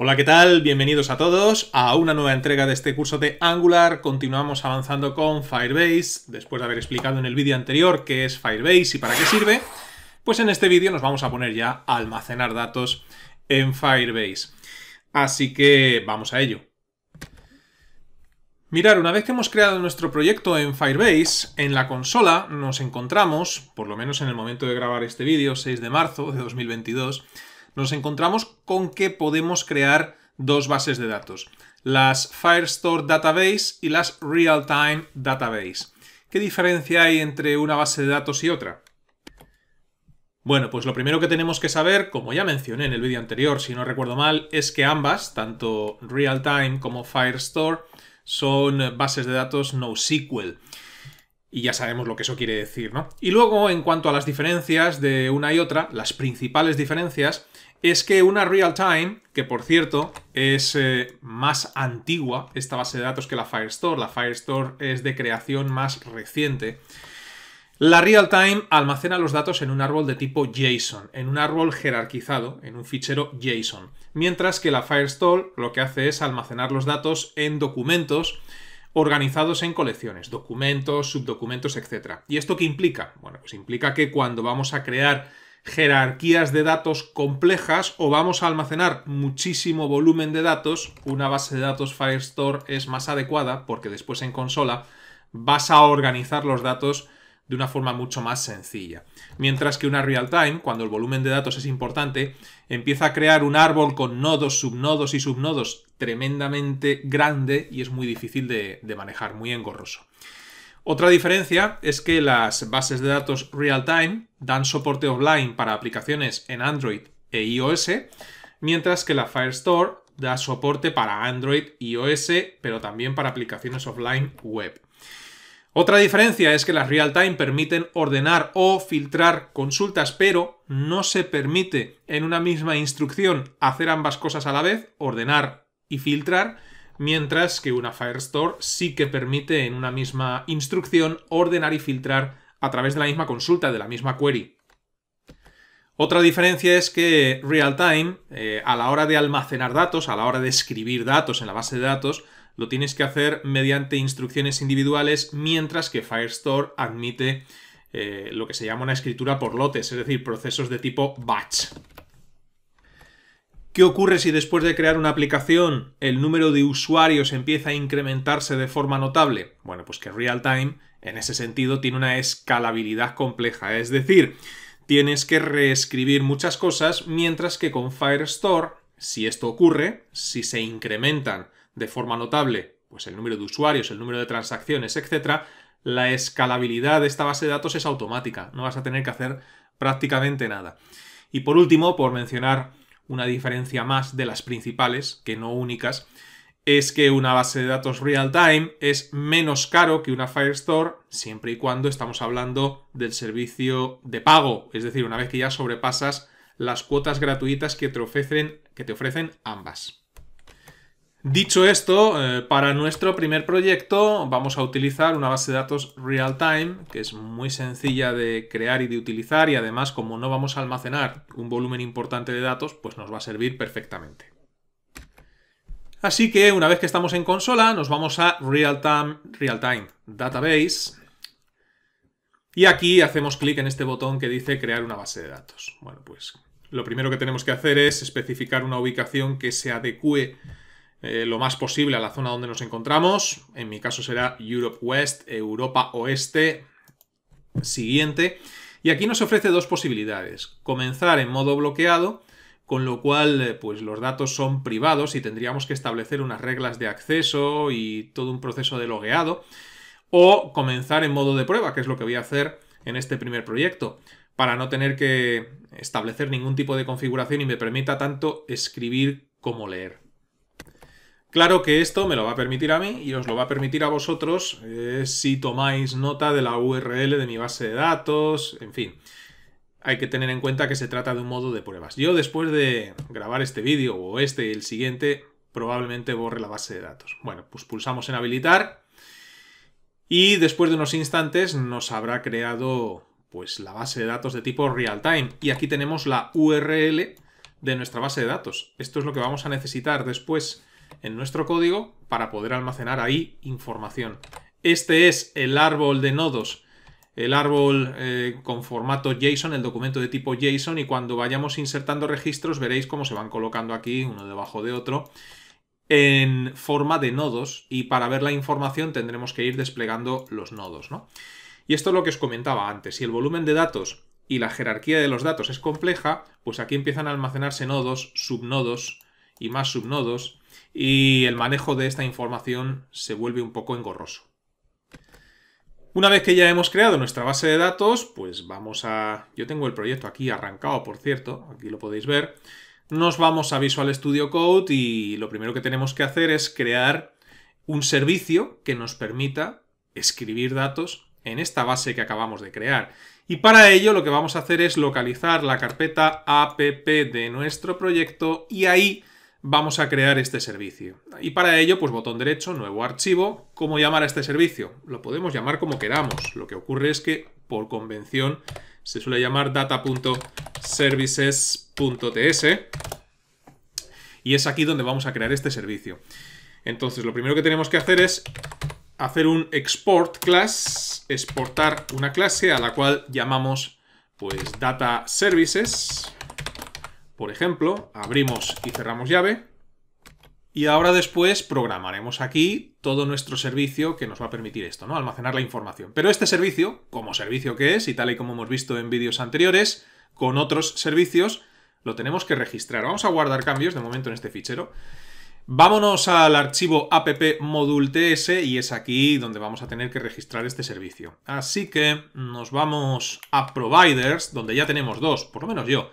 Hola, ¿qué tal? Bienvenidos a todos a una nueva entrega de este curso de Angular. Continuamos avanzando con Firebase, después de haber explicado en el vídeo anterior qué es Firebase y para qué sirve, pues en este vídeo nos vamos a poner ya a almacenar datos en Firebase. Así que vamos a ello. Mirar, una vez que hemos creado nuestro proyecto en Firebase, en la consola nos encontramos, por lo menos en el momento de grabar este vídeo, 6 de marzo de 2022, nos encontramos con que podemos crear dos bases de datos, las Firestore Database y las Real-Time Database. ¿Qué diferencia hay entre una base de datos y otra? Bueno, pues lo primero que tenemos que saber, como ya mencioné en el vídeo anterior, si no recuerdo mal, es que ambas, tanto Real-Time como Firestore, son bases de datos NoSQL. Y ya sabemos lo que eso quiere decir, ¿no? Y luego, en cuanto a las diferencias de una y otra, las principales diferencias, es que una real time, que por cierto es eh, más antigua esta base de datos que la Firestore, la Firestore es de creación más reciente, la real time almacena los datos en un árbol de tipo JSON, en un árbol jerarquizado, en un fichero JSON, mientras que la Firestore lo que hace es almacenar los datos en documentos organizados en colecciones, documentos, subdocumentos, etc. ¿Y esto qué implica? Bueno, pues implica que cuando vamos a crear jerarquías de datos complejas o vamos a almacenar muchísimo volumen de datos. Una base de datos Firestore es más adecuada porque después en consola vas a organizar los datos de una forma mucho más sencilla. Mientras que una real-time, cuando el volumen de datos es importante, empieza a crear un árbol con nodos, subnodos y subnodos tremendamente grande y es muy difícil de, de manejar, muy engorroso. Otra diferencia es que las bases de datos real-time dan soporte offline para aplicaciones en Android e iOS, mientras que la Firestore da soporte para Android, y iOS, pero también para aplicaciones offline web. Otra diferencia es que las real-time permiten ordenar o filtrar consultas, pero no se permite en una misma instrucción hacer ambas cosas a la vez, ordenar y filtrar, mientras que una Firestore sí que permite en una misma instrucción ordenar y filtrar a través de la misma consulta, de la misma query. Otra diferencia es que Realtime, eh, a la hora de almacenar datos, a la hora de escribir datos en la base de datos, lo tienes que hacer mediante instrucciones individuales, mientras que Firestore admite eh, lo que se llama una escritura por lotes, es decir, procesos de tipo batch. ¿Qué ocurre si después de crear una aplicación el número de usuarios empieza a incrementarse de forma notable? Bueno, pues que real time en ese sentido tiene una escalabilidad compleja, es decir, tienes que reescribir muchas cosas mientras que con Firestore, si esto ocurre, si se incrementan de forma notable pues el número de usuarios, el número de transacciones, etc., la escalabilidad de esta base de datos es automática, no vas a tener que hacer prácticamente nada. Y por último, por mencionar una diferencia más de las principales, que no únicas, es que una base de datos real-time es menos caro que una Firestore siempre y cuando estamos hablando del servicio de pago, es decir, una vez que ya sobrepasas las cuotas gratuitas que te ofrecen, que te ofrecen ambas. Dicho esto, eh, para nuestro primer proyecto vamos a utilizar una base de datos real-time, que es muy sencilla de crear y de utilizar y además como no vamos a almacenar un volumen importante de datos, pues nos va a servir perfectamente. Así que una vez que estamos en consola, nos vamos a Real-Time Real -time Database y aquí hacemos clic en este botón que dice crear una base de datos. Bueno, pues lo primero que tenemos que hacer es especificar una ubicación que se adecue eh, lo más posible a la zona donde nos encontramos. En mi caso será Europe West, Europa Oeste. Siguiente. Y aquí nos ofrece dos posibilidades. Comenzar en modo bloqueado, con lo cual eh, pues los datos son privados y tendríamos que establecer unas reglas de acceso y todo un proceso de logueado. O comenzar en modo de prueba, que es lo que voy a hacer en este primer proyecto, para no tener que establecer ningún tipo de configuración y me permita tanto escribir como leer. Claro que esto me lo va a permitir a mí y os lo va a permitir a vosotros eh, si tomáis nota de la URL de mi base de datos, en fin. Hay que tener en cuenta que se trata de un modo de pruebas. Yo después de grabar este vídeo o este y el siguiente, probablemente borre la base de datos. Bueno, pues pulsamos en habilitar y después de unos instantes nos habrá creado pues la base de datos de tipo real time. Y aquí tenemos la URL de nuestra base de datos. Esto es lo que vamos a necesitar después en nuestro código para poder almacenar ahí información. Este es el árbol de nodos, el árbol eh, con formato JSON, el documento de tipo JSON y cuando vayamos insertando registros veréis cómo se van colocando aquí uno debajo de otro en forma de nodos y para ver la información tendremos que ir desplegando los nodos. ¿no? Y esto es lo que os comentaba antes, si el volumen de datos y la jerarquía de los datos es compleja, pues aquí empiezan a almacenarse nodos, subnodos y más subnodos y el manejo de esta información se vuelve un poco engorroso. Una vez que ya hemos creado nuestra base de datos, pues vamos a... Yo tengo el proyecto aquí arrancado, por cierto, aquí lo podéis ver. Nos vamos a Visual Studio Code y lo primero que tenemos que hacer es crear un servicio que nos permita escribir datos en esta base que acabamos de crear. Y para ello lo que vamos a hacer es localizar la carpeta app de nuestro proyecto y ahí vamos a crear este servicio. Y para ello, pues botón derecho, nuevo archivo. ¿Cómo llamar a este servicio? Lo podemos llamar como queramos. Lo que ocurre es que, por convención, se suele llamar data.services.ts y es aquí donde vamos a crear este servicio. Entonces, lo primero que tenemos que hacer es hacer un export class, exportar una clase a la cual llamamos pues data services por ejemplo, abrimos y cerramos llave. Y ahora después programaremos aquí todo nuestro servicio que nos va a permitir esto, ¿no? Almacenar la información. Pero este servicio, como servicio que es, y tal y como hemos visto en vídeos anteriores, con otros servicios, lo tenemos que registrar. Vamos a guardar cambios de momento en este fichero. Vámonos al archivo app y es aquí donde vamos a tener que registrar este servicio. Así que nos vamos a providers, donde ya tenemos dos, por lo menos yo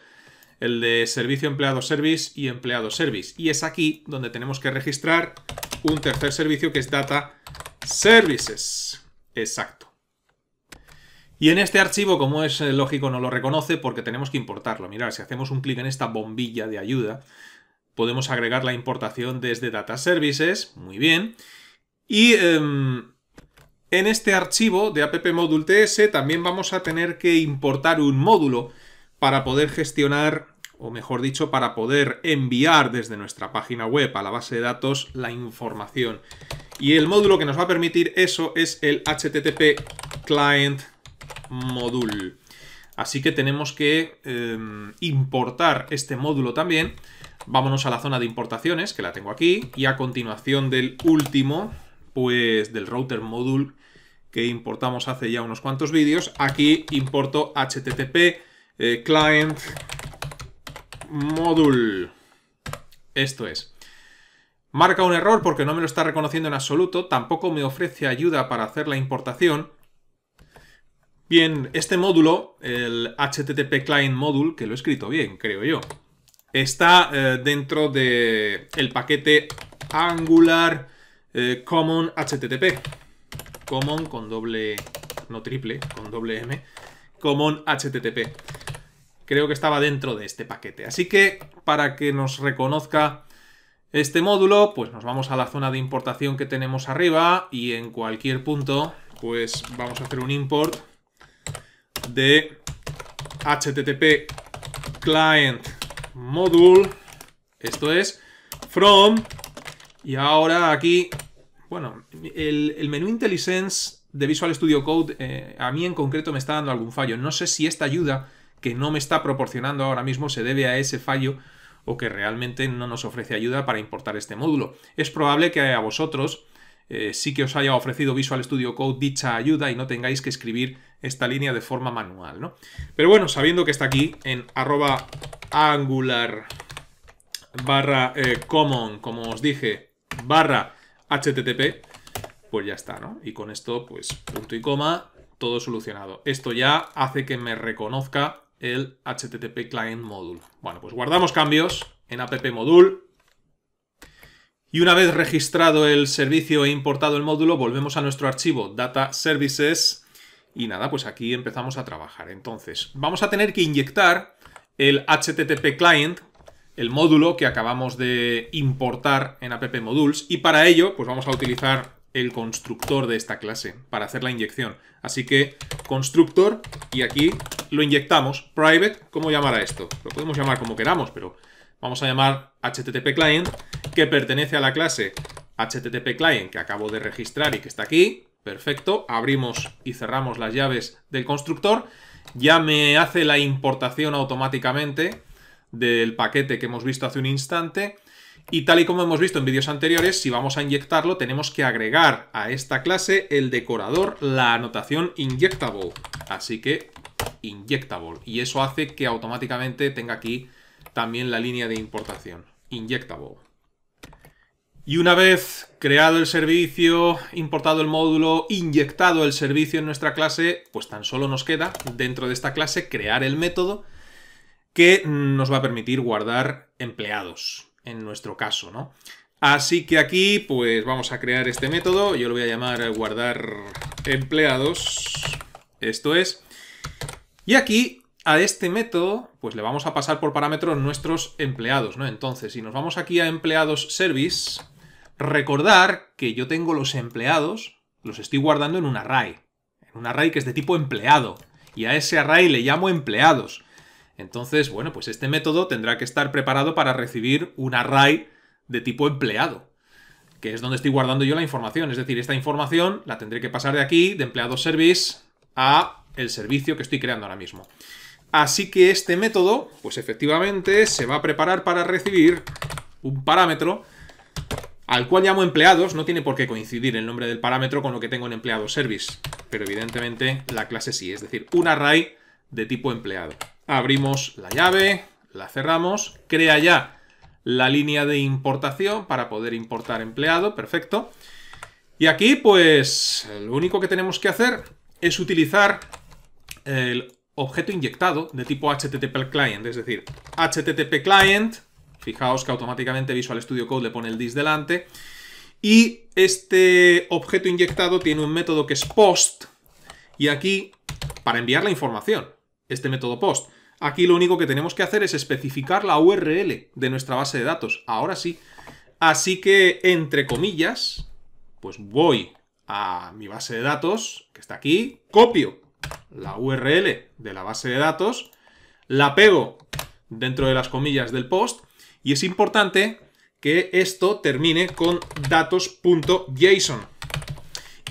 el de servicio empleado service y empleado service. Y es aquí donde tenemos que registrar un tercer servicio que es data services. Exacto. Y en este archivo, como es eh, lógico, no lo reconoce porque tenemos que importarlo. Mirad, si hacemos un clic en esta bombilla de ayuda, podemos agregar la importación desde Data Services, muy bien. Y em, en este archivo de app module TS también vamos a tener que importar un módulo para poder gestionar o mejor dicho, para poder enviar desde nuestra página web a la base de datos la información. Y el módulo que nos va a permitir eso es el HTTP Client Module. Así que tenemos que eh, importar este módulo también. Vámonos a la zona de importaciones, que la tengo aquí, y a continuación del último, pues del router module que importamos hace ya unos cuantos vídeos, aquí importo http eh, client módulo Esto es. Marca un error porque no me lo está reconociendo en absoluto, tampoco me ofrece ayuda para hacer la importación. Bien, este módulo, el HTTP Client Module, que lo he escrito bien, creo yo, está eh, dentro del el paquete Angular eh, Common HTTP. Common con doble, no triple, con doble M, Common HTTP creo que estaba dentro de este paquete. Así que para que nos reconozca este módulo, pues nos vamos a la zona de importación que tenemos arriba y en cualquier punto, pues vamos a hacer un import de http client module, esto es, from, y ahora aquí, bueno, el, menú IntelliSense de Visual Studio Code, eh, a mí en concreto me está dando algún fallo. No sé si esta ayuda que no me está proporcionando ahora mismo se debe a ese fallo o que realmente no nos ofrece ayuda para importar este módulo. Es probable que a vosotros eh, sí que os haya ofrecido Visual Studio Code dicha ayuda y no tengáis que escribir esta línea de forma manual, Pero bueno, sabiendo que está aquí en arroba angular barra eh, common, como os dije, barra http, pues ya está, ¿no? Y con esto, pues punto y coma, todo solucionado. Esto ya hace que me reconozca el HTTP client módulo, Bueno, pues guardamos cambios en app module. Y una vez registrado el servicio e importado el módulo, volvemos a nuestro archivo data services. Y nada, pues aquí empezamos a trabajar. Entonces, vamos a tener que inyectar el HTTP client, el módulo que acabamos de importar en app modules. Y para ello, pues vamos a utilizar el constructor de esta clase para hacer la inyección. Así que constructor y aquí lo inyectamos. Private, ¿cómo llamar a esto? Lo podemos llamar como queramos, pero vamos a llamar http client que pertenece a la clase http client que acabo de registrar y que está aquí. Perfecto, abrimos y cerramos las llaves del constructor. Ya me hace la importación automáticamente del paquete que hemos visto hace un instante y tal y como hemos visto en vídeos anteriores, si vamos a inyectarlo, tenemos que agregar a esta clase el decorador, la anotación injectable. Así que injectable. Y eso hace que automáticamente tenga aquí también la línea de importación. Injectable. Y una vez creado el servicio, importado el módulo, inyectado el servicio en nuestra clase, pues tan solo nos queda, dentro de esta clase, crear el método que nos va a permitir guardar empleados en nuestro caso, ¿no? Así que aquí, pues vamos a crear este método. Yo lo voy a llamar guardar empleados. Esto es. Y aquí, a este método, pues le vamos a pasar por parámetros nuestros empleados, ¿no? Entonces, si nos vamos aquí a empleados service, recordar que yo tengo los empleados, los estoy guardando en un array. En un array que es de tipo empleado. Y a ese array le llamo empleados. Entonces, bueno, pues este método tendrá que estar preparado para recibir un array de tipo empleado, que es donde estoy guardando yo la información. Es decir, esta información la tendré que pasar de aquí, de empleado service, a el servicio que estoy creando ahora mismo. Así que este método, pues efectivamente, se va a preparar para recibir un parámetro al cual llamo empleados, no tiene por qué coincidir el nombre del parámetro con lo que tengo en empleado service, pero evidentemente la clase sí, es decir, un array de tipo empleado. Abrimos la llave, la cerramos, crea ya la línea de importación para poder importar empleado, perfecto. Y aquí, pues, lo único que tenemos que hacer es utilizar el objeto inyectado de tipo HTTP client, es decir, HTTP client, fijaos que automáticamente Visual Studio Code le pone el dis delante, y este objeto inyectado tiene un método que es post, y aquí, para enviar la información, este método post. Aquí lo único que tenemos que hacer es especificar la URL de nuestra base de datos. Ahora sí. Así que, entre comillas, pues voy a mi base de datos, que está aquí, copio la URL de la base de datos, la pego dentro de las comillas del post, y es importante que esto termine con datos.json.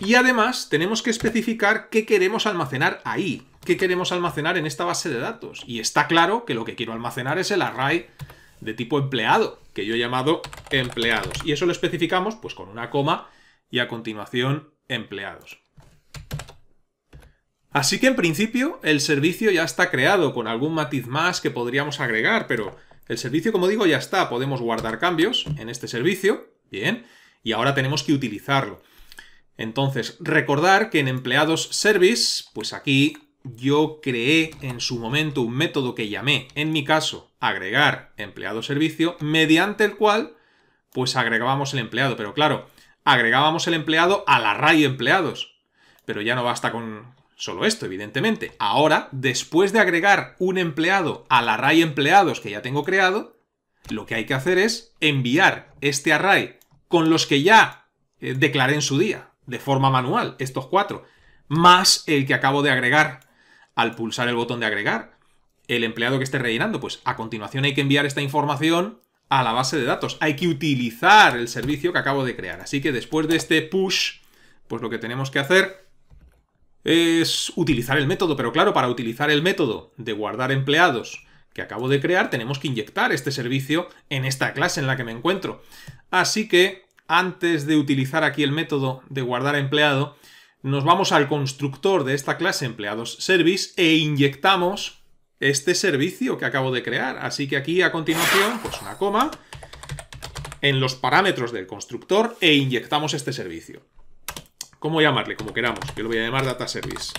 Y además tenemos que especificar qué queremos almacenar ahí qué queremos almacenar en esta base de datos. Y está claro que lo que quiero almacenar es el array de tipo empleado, que yo he llamado empleados. Y eso lo especificamos pues con una coma y a continuación empleados. Así que en principio el servicio ya está creado, con algún matiz más que podríamos agregar, pero el servicio, como digo, ya está. Podemos guardar cambios en este servicio, bien, y ahora tenemos que utilizarlo. Entonces, recordar que en empleados service, pues aquí yo creé en su momento un método que llamé, en mi caso, agregar empleado servicio, mediante el cual pues agregábamos el empleado. Pero claro, agregábamos el empleado al array empleados. Pero ya no basta con solo esto, evidentemente. Ahora, después de agregar un empleado al array empleados que ya tengo creado, lo que hay que hacer es enviar este array con los que ya eh, declaré en su día, de forma manual, estos cuatro, más el que acabo de agregar al pulsar el botón de agregar. El empleado que esté rellenando, pues a continuación hay que enviar esta información a la base de datos. Hay que utilizar el servicio que acabo de crear. Así que después de este push, pues lo que tenemos que hacer es utilizar el método. Pero claro, para utilizar el método de guardar empleados que acabo de crear, tenemos que inyectar este servicio en esta clase en la que me encuentro. Así que, antes de utilizar aquí el método de guardar empleado, nos vamos al constructor de esta clase empleados service e inyectamos este servicio que acabo de crear. Así que aquí a continuación, pues una coma, en los parámetros del constructor e inyectamos este servicio. ¿Cómo llamarle? Como queramos. Yo lo voy a llamar data service.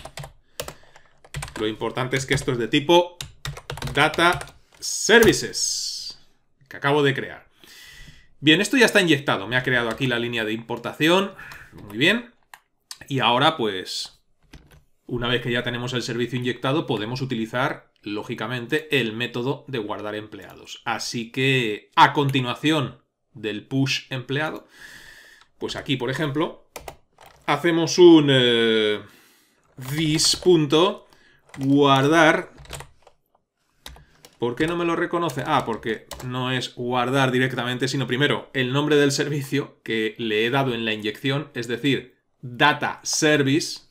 Lo importante es que esto es de tipo data services que acabo de crear. Bien, esto ya está inyectado. Me ha creado aquí la línea de importación. Muy bien. Y ahora, pues, una vez que ya tenemos el servicio inyectado, podemos utilizar, lógicamente, el método de guardar empleados. Así que, a continuación del push empleado, pues aquí, por ejemplo, hacemos un eh, ¿Por qué no me lo reconoce? Ah, porque no es guardar directamente, sino primero el nombre del servicio que le he dado en la inyección, es decir, data service,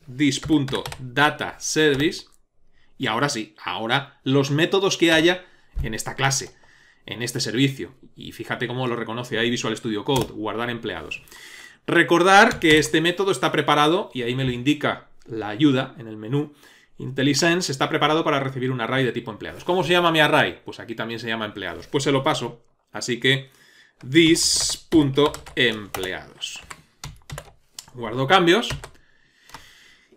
y ahora sí, ahora los métodos que haya en esta clase, en este servicio. Y fíjate cómo lo reconoce ahí Visual Studio Code, guardar empleados. Recordar que este método está preparado, y ahí me lo indica la ayuda en el menú, IntelliSense está preparado para recibir un array de tipo empleados. ¿Cómo se llama mi array? Pues aquí también se llama empleados. Pues se lo paso. Así que this.empleados guardo cambios.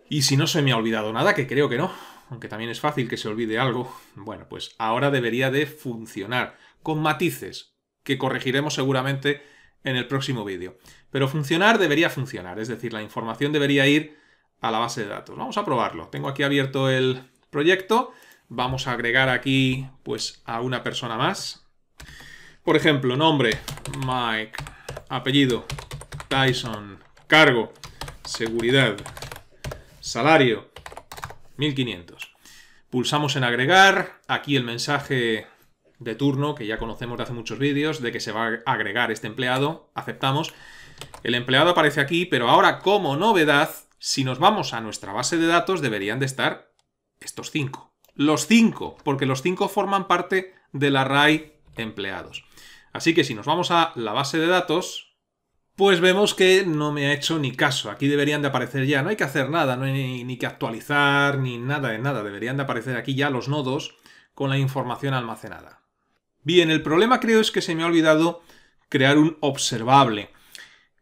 Y si no se me ha olvidado nada, que creo que no, aunque también es fácil que se olvide algo, bueno, pues ahora debería de funcionar, con matices, que corregiremos seguramente en el próximo vídeo. Pero funcionar debería funcionar, es decir, la información debería ir a la base de datos. Vamos a probarlo. Tengo aquí abierto el proyecto. Vamos a agregar aquí, pues, a una persona más. Por ejemplo, nombre, Mike, apellido, Tyson, cargo, seguridad, salario, 1500. Pulsamos en agregar, aquí el mensaje de turno que ya conocemos de hace muchos vídeos, de que se va a agregar este empleado, aceptamos. El empleado aparece aquí, pero ahora como novedad, si nos vamos a nuestra base de datos deberían de estar estos cinco. Los cinco, porque los cinco forman parte del array empleados. Así que si nos vamos a la base de datos, pues vemos que no me ha hecho ni caso. Aquí deberían de aparecer ya, no hay que hacer nada, ni, ni que actualizar, ni nada de nada. Deberían de aparecer aquí ya los nodos con la información almacenada. Bien, el problema creo es que se me ha olvidado crear un observable.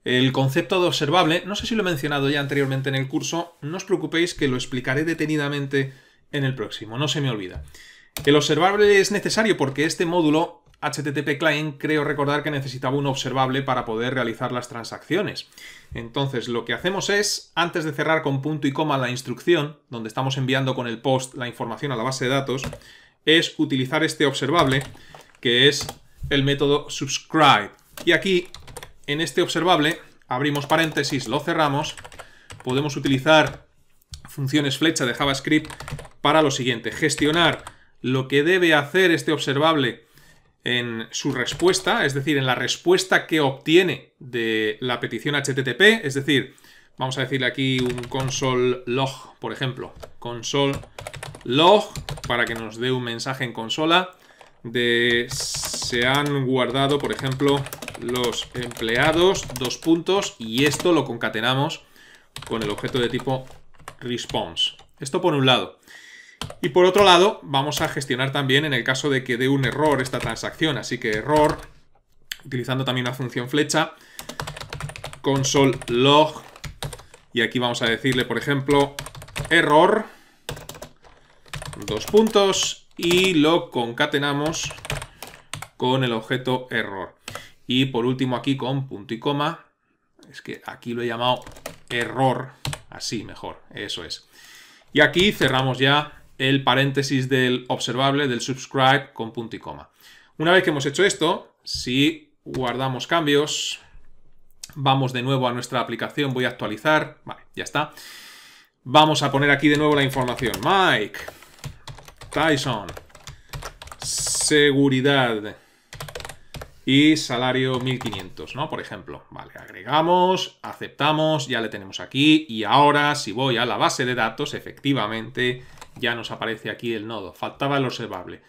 El concepto de observable, no sé si lo he mencionado ya anteriormente en el curso, no os preocupéis que lo explicaré detenidamente en el próximo, no se me olvida. El observable es necesario porque este módulo HTTP client creo recordar que necesitaba un observable para poder realizar las transacciones. Entonces lo que hacemos es, antes de cerrar con punto y coma la instrucción, donde estamos enviando con el post la información a la base de datos, es utilizar este observable, que es el método subscribe. Y aquí, en este observable, abrimos paréntesis, lo cerramos, podemos utilizar funciones flecha de JavaScript para lo siguiente, gestionar lo que debe hacer este observable en su respuesta, es decir, en la respuesta que obtiene de la petición HTTP, es decir, vamos a decirle aquí un console log, por ejemplo, console log, para que nos dé un mensaje en consola de se han guardado, por ejemplo, los empleados, dos puntos, y esto lo concatenamos con el objeto de tipo response. Esto por un lado. Y por otro lado, vamos a gestionar también en el caso de que dé un error esta transacción. Así que error, utilizando también una función flecha, console log. Y aquí vamos a decirle, por ejemplo, error, dos puntos, y lo concatenamos con el objeto error. Y por último aquí con punto y coma, es que aquí lo he llamado error, así mejor, eso es. Y aquí cerramos ya el paréntesis del observable, del subscribe con punto y coma. Una vez que hemos hecho esto, si guardamos cambios, vamos de nuevo a nuestra aplicación, voy a actualizar, vale, ya está. Vamos a poner aquí de nuevo la información. Mike, Tyson, seguridad y salario 1500, ¿no? Por ejemplo, vale, agregamos, aceptamos, ya le tenemos aquí y ahora si voy a la base de datos, efectivamente ya nos aparece aquí el nodo. Faltaba el observable.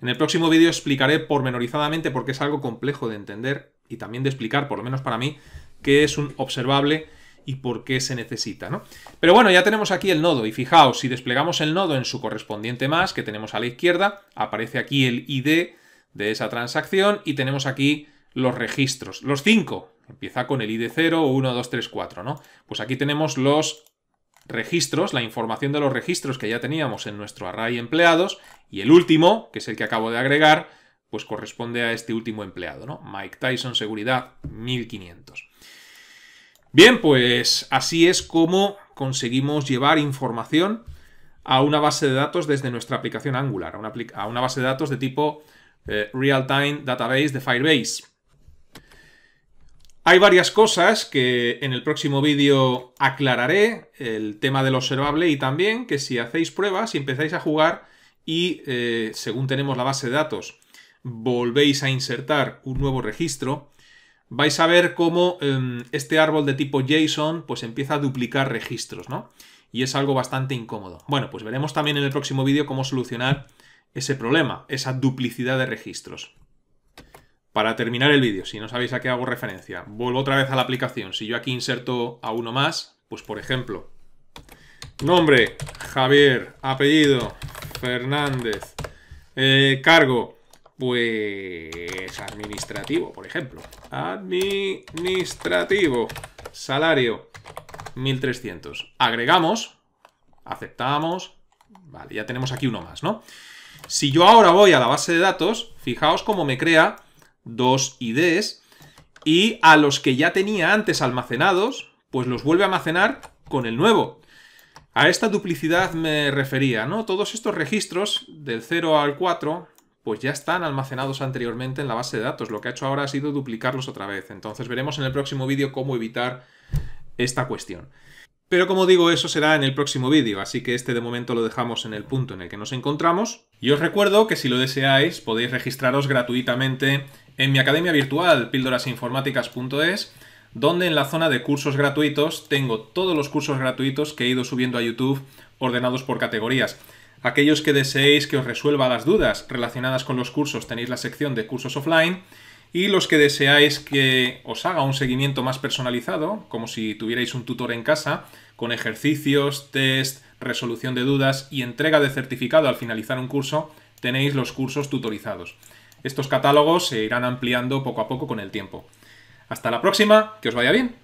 En el próximo vídeo explicaré pormenorizadamente porque es algo complejo de entender y también de explicar, por lo menos para mí, qué es un observable y por qué se necesita, ¿no? Pero bueno, ya tenemos aquí el nodo y fijaos, si desplegamos el nodo en su correspondiente más que tenemos a la izquierda, aparece aquí el ID de esa transacción y tenemos aquí los registros, los 5. Empieza con el ID 0, 1, 2, 3, 4, ¿no? Pues aquí tenemos los registros, la información de los registros que ya teníamos en nuestro array empleados, y el último, que es el que acabo de agregar, pues corresponde a este último empleado, ¿no? Mike Tyson Seguridad 1500. Bien, pues así es como conseguimos llevar información a una base de datos desde nuestra aplicación Angular, a una, a una base de datos de tipo eh, Real-Time Database de Firebase. Hay varias cosas que en el próximo vídeo aclararé, el tema del observable y también que si hacéis pruebas, si empezáis a jugar y eh, según tenemos la base de datos, volvéis a insertar un nuevo registro, vais a ver cómo em, este árbol de tipo JSON pues empieza a duplicar registros, ¿no? Y es algo bastante incómodo. Bueno, pues veremos también en el próximo vídeo cómo solucionar ese problema, esa duplicidad de registros. Para terminar el vídeo, si no sabéis a qué hago referencia, vuelvo otra vez a la aplicación. Si yo aquí inserto a uno más, pues por ejemplo, nombre, Javier, apellido, Fernández, eh, cargo, pues administrativo, por ejemplo. Administrativo, salario, 1300. Agregamos, aceptamos, vale, ya tenemos aquí uno más, ¿no? Si yo ahora voy a la base de datos, fijaos cómo me crea dos IDs, y a los que ya tenía antes almacenados, pues los vuelve a almacenar con el nuevo. A esta duplicidad me refería, ¿no? Todos estos registros del 0 al 4, pues ya están almacenados anteriormente en la base de datos. Lo que ha hecho ahora ha sido duplicarlos otra vez. Entonces veremos en el próximo vídeo cómo evitar esta cuestión. Pero como digo, eso será en el próximo vídeo, así que este de momento lo dejamos en el punto en el que nos encontramos. Y os recuerdo que si lo deseáis podéis registraros gratuitamente en mi academia virtual, píldorasinformáticas.es, donde en la zona de cursos gratuitos tengo todos los cursos gratuitos que he ido subiendo a YouTube ordenados por categorías. Aquellos que deseéis que os resuelva las dudas relacionadas con los cursos tenéis la sección de cursos offline y los que deseáis que os haga un seguimiento más personalizado, como si tuvierais un tutor en casa, con ejercicios, test, resolución de dudas y entrega de certificado al finalizar un curso, tenéis los cursos tutorizados. Estos catálogos se irán ampliando poco a poco con el tiempo. Hasta la próxima, que os vaya bien.